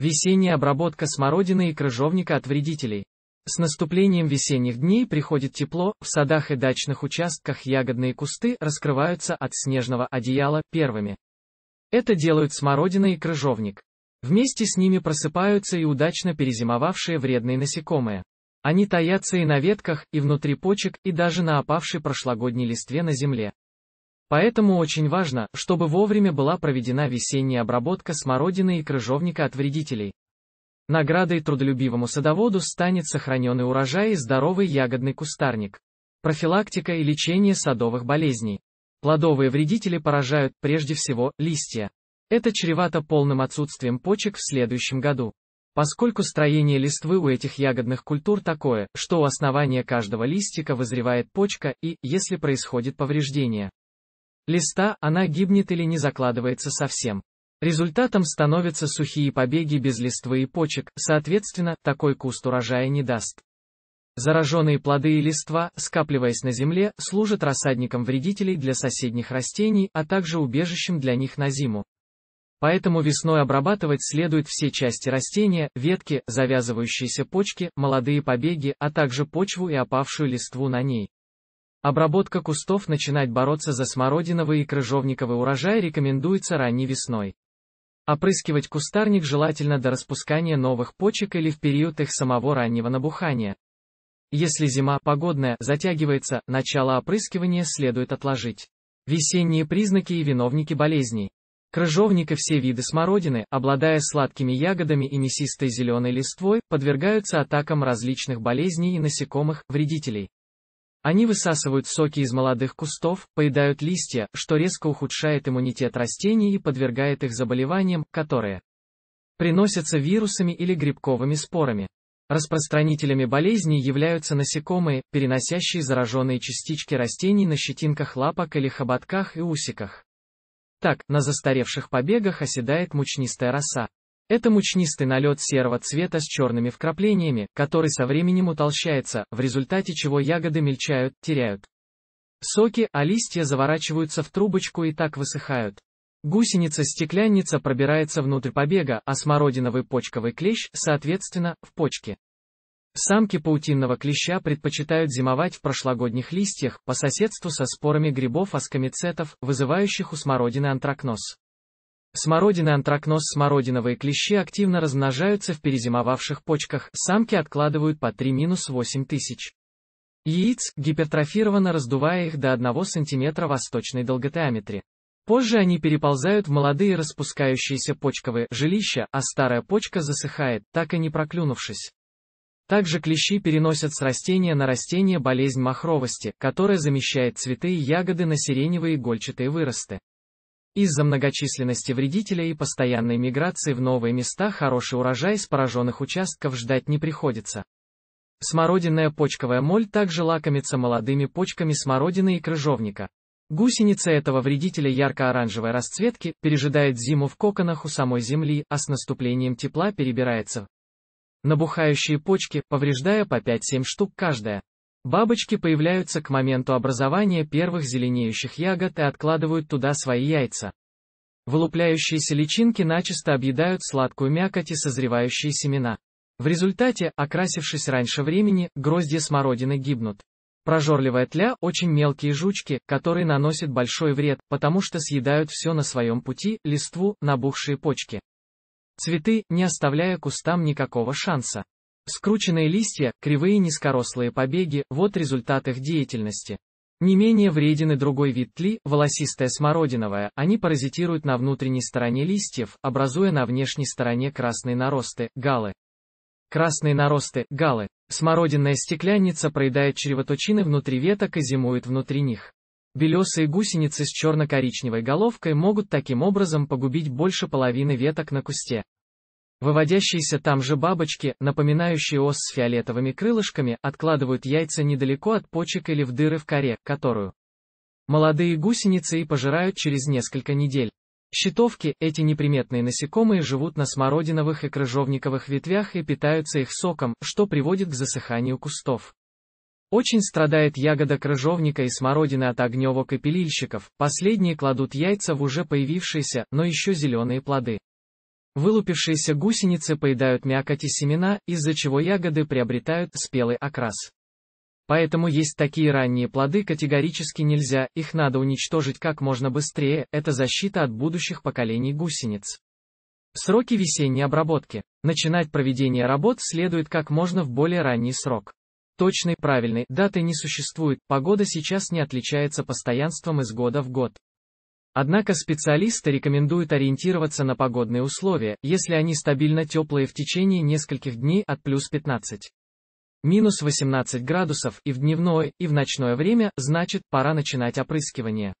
Весенняя обработка смородины и крыжовника от вредителей. С наступлением весенних дней приходит тепло, в садах и дачных участках ягодные кусты раскрываются от снежного одеяла первыми. Это делают смородина и крыжовник. Вместе с ними просыпаются и удачно перезимовавшие вредные насекомые. Они таятся и на ветках, и внутри почек, и даже на опавшей прошлогодней листве на земле. Поэтому очень важно, чтобы вовремя была проведена весенняя обработка смородины и крыжовника от вредителей. Наградой трудолюбивому садоводу станет сохраненный урожай и здоровый ягодный кустарник. Профилактика и лечение садовых болезней. Плодовые вредители поражают, прежде всего, листья. Это чревато полным отсутствием почек в следующем году. Поскольку строение листвы у этих ягодных культур такое, что у основания каждого листика вызревает почка и, если происходит повреждение, листа она гибнет или не закладывается совсем. Результатом становятся сухие побеги без листвы и почек, соответственно, такой куст урожая не даст. Зараженные плоды и листва, скапливаясь на земле, служат рассадником вредителей для соседних растений, а также убежищем для них на зиму. Поэтому весной обрабатывать следует все части растения, ветки, завязывающиеся почки, молодые побеги, а также почву и опавшую листву на ней. Обработка кустов начинать бороться за смородиновый и крыжовниковый урожай рекомендуется ранней весной. Опрыскивать кустарник желательно до распускания новых почек или в период их самого раннего набухания. Если зима погодная затягивается, начало опрыскивания следует отложить. Весенние признаки и виновники болезней. Крыжовник и все виды смородины, обладая сладкими ягодами и мясистой зеленой листвой, подвергаются атакам различных болезней и насекомых, вредителей. Они высасывают соки из молодых кустов, поедают листья, что резко ухудшает иммунитет растений и подвергает их заболеваниям, которые приносятся вирусами или грибковыми спорами. Распространителями болезни являются насекомые, переносящие зараженные частички растений на щетинках лапок или хоботках и усиках. Так, на застаревших побегах оседает мучнистая роса. Это мучнистый налет серого цвета с черными вкраплениями, который со временем утолщается, в результате чего ягоды мельчают, теряют соки, а листья заворачиваются в трубочку и так высыхают. Гусеница-стеклянница пробирается внутрь побега, а смородиновый почковый клещ, соответственно, в почке. Самки паутинного клеща предпочитают зимовать в прошлогодних листьях, по соседству со спорами грибов аскомицетов, вызывающих у смородины антракноз. Смородины антракноз смородиновые клещи активно размножаются в перезимовавших почках, самки откладывают по 3-8 тысяч яиц, гипертрофированно раздувая их до 1 см восточной долготеаметре. Позже они переползают в молодые распускающиеся почковые жилища, а старая почка засыхает, так и не проклюнувшись. Также клещи переносят с растения на растение болезнь махровости, которая замещает цветы и ягоды на сиреневые игольчатые выросты. Из-за многочисленности вредителей и постоянной миграции в новые места хороший урожай с пораженных участков ждать не приходится. Смородинная почковая моль также лакомится молодыми почками смородины и крыжовника. Гусеница этого вредителя ярко-оранжевой расцветки пережидает зиму в коконах у самой земли, а с наступлением тепла перебирается. Набухающие почки, повреждая по 5-7 штук каждая. Бабочки появляются к моменту образования первых зеленеющих ягод и откладывают туда свои яйца. Вылупляющиеся личинки начисто объедают сладкую мякоть и созревающие семена. В результате, окрасившись раньше времени, гроздья смородины гибнут. Прожорливая тля – очень мелкие жучки, которые наносят большой вред, потому что съедают все на своем пути, листву, набухшие почки. Цветы, не оставляя кустам никакого шанса. Скрученные листья, кривые низкорослые побеги – вот результат их деятельности. Не менее вреден и другой вид тли, волосистая смородиновая, они паразитируют на внутренней стороне листьев, образуя на внешней стороне красные наросты, галы. Красные наросты, галы. Смородинная стеклянница проедает чревоточины внутри веток и зимует внутри них. Белесые гусеницы с черно-коричневой головкой могут таким образом погубить больше половины веток на кусте. Выводящиеся там же бабочки, напоминающие ос с фиолетовыми крылышками, откладывают яйца недалеко от почек или в дыры в коре, которую молодые гусеницы и пожирают через несколько недель. Щитовки, эти неприметные насекомые живут на смородиновых и крыжовниковых ветвях и питаются их соком, что приводит к засыханию кустов. Очень страдает ягода крыжовника и смородины от огневок и пилильщиков, последние кладут яйца в уже появившиеся, но еще зеленые плоды. Вылупившиеся гусеницы поедают мякоть и семена, из-за чего ягоды приобретают спелый окрас. Поэтому есть такие ранние плоды категорически нельзя, их надо уничтожить как можно быстрее, это защита от будущих поколений гусениц. Сроки весенней обработки. Начинать проведение работ следует как можно в более ранний срок. Точной, правильной даты не существует, погода сейчас не отличается постоянством из года в год. Однако специалисты рекомендуют ориентироваться на погодные условия, если они стабильно теплые в течение нескольких дней от плюс 15. Минус 18 градусов и в дневное, и в ночное время, значит, пора начинать опрыскивание.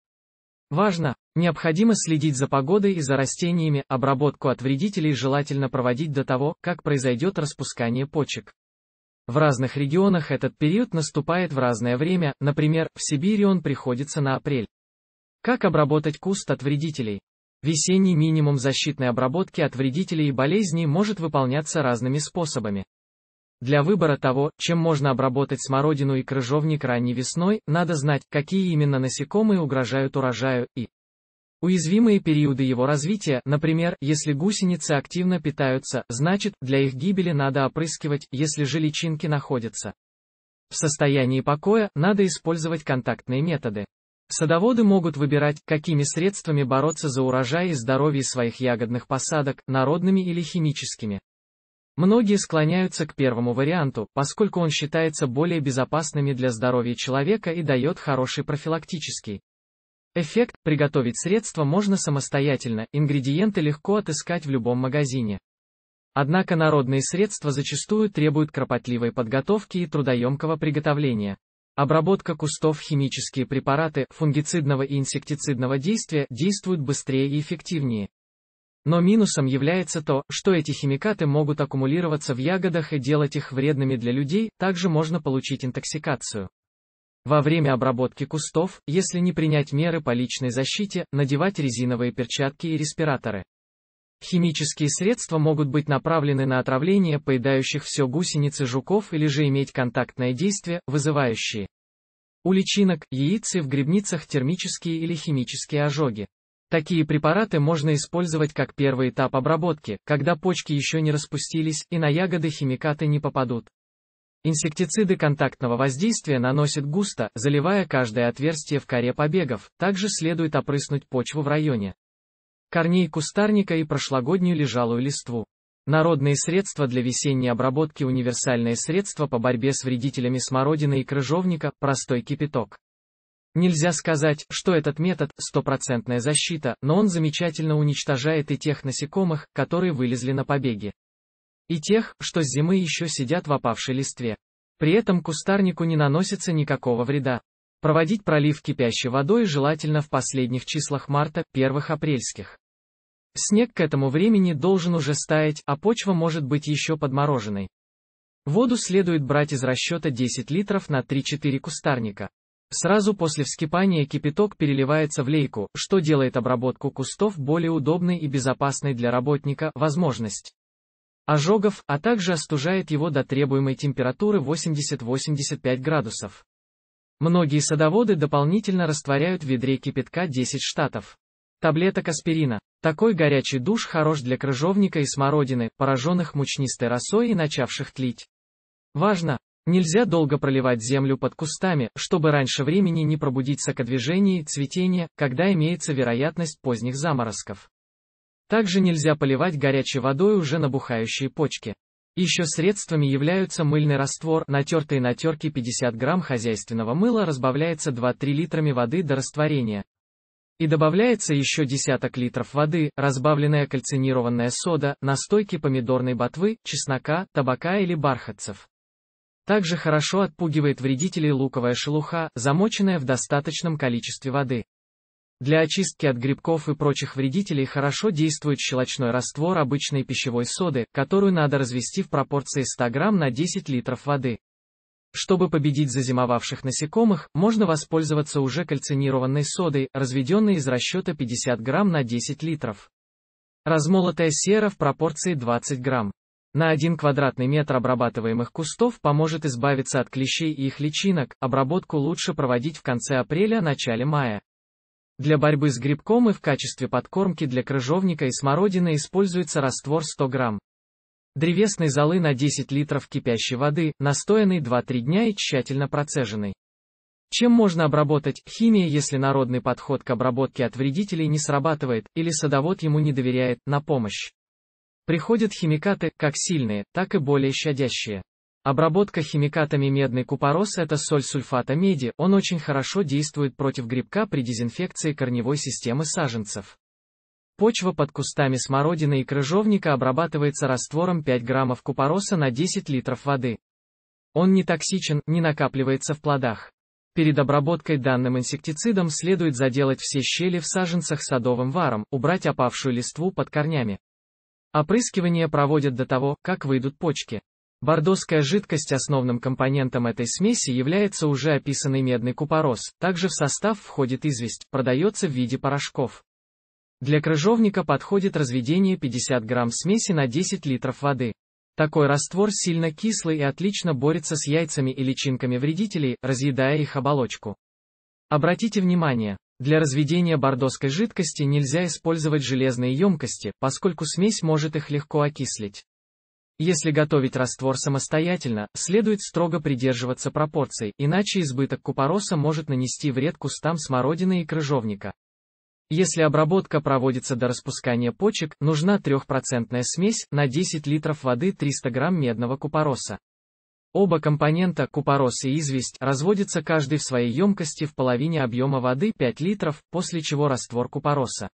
Важно! Необходимо следить за погодой и за растениями, обработку от вредителей желательно проводить до того, как произойдет распускание почек. В разных регионах этот период наступает в разное время, например, в Сибири он приходится на апрель. Как обработать куст от вредителей? Весенний минимум защитной обработки от вредителей и болезней может выполняться разными способами. Для выбора того, чем можно обработать смородину и крыжовник ранней весной, надо знать, какие именно насекомые угрожают урожаю и уязвимые периоды его развития, например, если гусеницы активно питаются, значит, для их гибели надо опрыскивать, если же личинки находятся в состоянии покоя, надо использовать контактные методы. Садоводы могут выбирать, какими средствами бороться за урожай и здоровье своих ягодных посадок, народными или химическими. Многие склоняются к первому варианту, поскольку он считается более безопасными для здоровья человека и дает хороший профилактический эффект. Приготовить средство можно самостоятельно, ингредиенты легко отыскать в любом магазине. Однако народные средства зачастую требуют кропотливой подготовки и трудоемкого приготовления. Обработка кустов химические препараты фунгицидного и инсектицидного действия действуют быстрее и эффективнее. Но минусом является то, что эти химикаты могут аккумулироваться в ягодах и делать их вредными для людей, также можно получить интоксикацию. Во время обработки кустов, если не принять меры по личной защите, надевать резиновые перчатки и респираторы. Химические средства могут быть направлены на отравление поедающих все гусеницы жуков или же иметь контактное действие, вызывающие у личинок, яиц и в грибницах термические или химические ожоги. Такие препараты можно использовать как первый этап обработки, когда почки еще не распустились и на ягоды химикаты не попадут. Инсектициды контактного воздействия наносят густо, заливая каждое отверстие в коре побегов, также следует опрыснуть почву в районе корней кустарника и прошлогоднюю лежалую листву. Народные средства для весенней обработки универсальное средство по борьбе с вредителями смородины и крыжовника, простой кипяток. Нельзя сказать, что этот метод – стопроцентная защита, но он замечательно уничтожает и тех насекомых, которые вылезли на побеги. И тех, что с зимы еще сидят в опавшей листве. При этом кустарнику не наносится никакого вреда. Проводить пролив кипящей водой желательно в последних числах марта, первых апрельских. Снег к этому времени должен уже стаять, а почва может быть еще подмороженной. Воду следует брать из расчета 10 литров на 3-4 кустарника. Сразу после вскипания кипяток переливается в лейку, что делает обработку кустов более удобной и безопасной для работника, возможность ожогов, а также остужает его до требуемой температуры 80-85 градусов. Многие садоводы дополнительно растворяют в ведре кипятка 10 штатов таблеток аспирина. Такой горячий душ хорош для крыжовника и смородины, пораженных мучнистой росой и начавших тлить. Важно! Нельзя долго проливать землю под кустами, чтобы раньше времени не пробудить сокодвижение и цветение, когда имеется вероятность поздних заморозков. Также нельзя поливать горячей водой уже набухающие почки. Еще средствами являются мыльный раствор, натертые на терке 50 грамм хозяйственного мыла разбавляется 2-3 литрами воды до растворения. И добавляется еще десяток литров воды, разбавленная кальцинированная сода, настойки помидорной ботвы, чеснока, табака или бархатцев. Также хорошо отпугивает вредителей луковая шелуха, замоченная в достаточном количестве воды. Для очистки от грибков и прочих вредителей хорошо действует щелочной раствор обычной пищевой соды, которую надо развести в пропорции 100 грамм на 10 литров воды. Чтобы победить зазимовавших насекомых, можно воспользоваться уже кальцинированной содой, разведенной из расчета 50 грамм на 10 литров. Размолотая сера в пропорции 20 грамм. На 1 квадратный метр обрабатываемых кустов поможет избавиться от клещей и их личинок, обработку лучше проводить в конце апреля-начале мая. Для борьбы с грибком и в качестве подкормки для крыжовника и смородины используется раствор 100 грамм древесной золы на 10 литров кипящей воды, настоянный 2-3 дня и тщательно процеженный. Чем можно обработать? Химия, если народный подход к обработке от вредителей не срабатывает, или садовод ему не доверяет, на помощь. Приходят химикаты, как сильные, так и более щадящие. Обработка химикатами медной купорос – это соль сульфата меди, он очень хорошо действует против грибка при дезинфекции корневой системы саженцев. Почва под кустами смородины и крыжовника обрабатывается раствором 5 граммов купороса на 10 литров воды. Он не токсичен, не накапливается в плодах. Перед обработкой данным инсектицидом следует заделать все щели в саженцах садовым варом, убрать опавшую листву под корнями. Опрыскивание проводят до того, как выйдут почки. Бордоская жидкость основным компонентом этой смеси является уже описанный медный купорос, также в состав входит известь, продается в виде порошков. Для крыжовника подходит разведение 50 грамм смеси на 10 литров воды. Такой раствор сильно кислый и отлично борется с яйцами и личинками вредителей, разъедая их оболочку. Обратите внимание, для разведения бордоской жидкости нельзя использовать железные емкости, поскольку смесь может их легко окислить. Если готовить раствор самостоятельно, следует строго придерживаться пропорций, иначе избыток купороса может нанести вред кустам смородины и крыжовника. Если обработка проводится до распускания почек, нужна 3% смесь, на 10 литров воды 300 грамм медного купороса. Оба компонента, купорос и известь, разводятся каждый в своей емкости в половине объема воды 5 литров, после чего раствор купороса.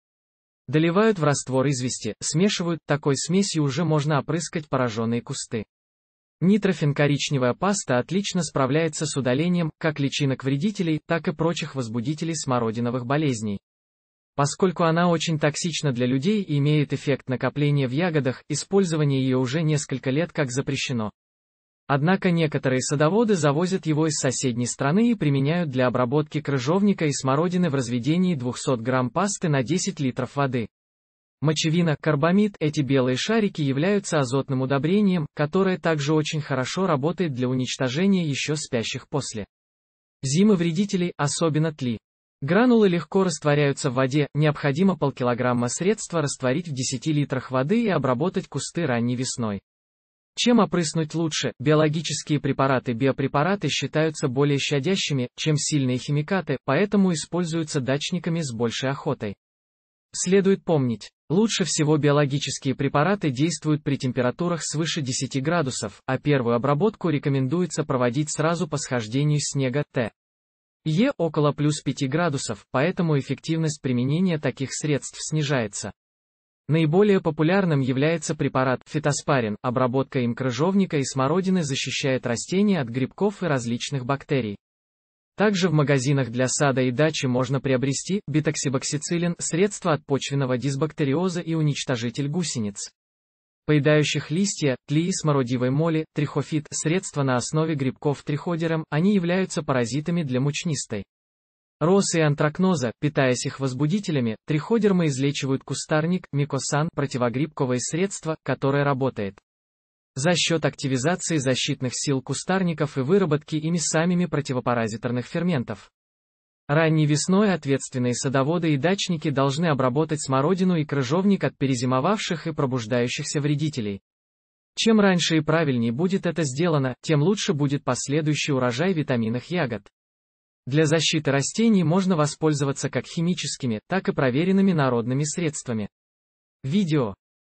Доливают в раствор извести, смешивают, такой смесью уже можно опрыскать пораженные кусты. Нитрофенкоричневая паста отлично справляется с удалением как личинок вредителей, так и прочих возбудителей смородиновых болезней. Поскольку она очень токсична для людей и имеет эффект накопления в ягодах, использование ее уже несколько лет как запрещено. Однако некоторые садоводы завозят его из соседней страны и применяют для обработки крыжовника и смородины в разведении 200 грамм пасты на 10 литров воды. Мочевина, карбамид, эти белые шарики являются азотным удобрением, которое также очень хорошо работает для уничтожения еще спящих после. Зимы вредителей, особенно тли. Гранулы легко растворяются в воде, необходимо полкилограмма средства растворить в 10 литрах воды и обработать кусты ранней весной. Чем опрыснуть лучше, биологические препараты-биопрепараты считаются более щадящими, чем сильные химикаты, поэтому используются дачниками с большей охотой. Следует помнить, лучше всего биологические препараты действуют при температурах свыше 10 градусов, а первую обработку рекомендуется проводить сразу по схождению снега Т. Е около плюс 5 градусов, поэтому эффективность применения таких средств снижается. Наиболее популярным является препарат фитоспарин. Обработка им крыжовника и смородины защищает растения от грибков и различных бактерий. Также в магазинах для сада и дачи можно приобрести битоксибоксицилин, средство от почвенного дисбактериоза и уничтожитель гусениц. Поедающих листья, тли и смородивой моли, трихофит, средства на основе грибков триходером, они являются паразитами для мучнистой. Росы и антракноза, питаясь их возбудителями, триходермы излечивают кустарник, микосан, противогрибковое средство, которое работает за счет активизации защитных сил кустарников и выработки ими самими противопаразиторных ферментов. Ранней весной ответственные садоводы и дачники должны обработать смородину и крыжовник от перезимовавших и пробуждающихся вредителей. Чем раньше и правильнее будет это сделано, тем лучше будет последующий урожай витаминных ягод. Для защиты растений можно воспользоваться как химическими, так и проверенными народными средствами. Видео.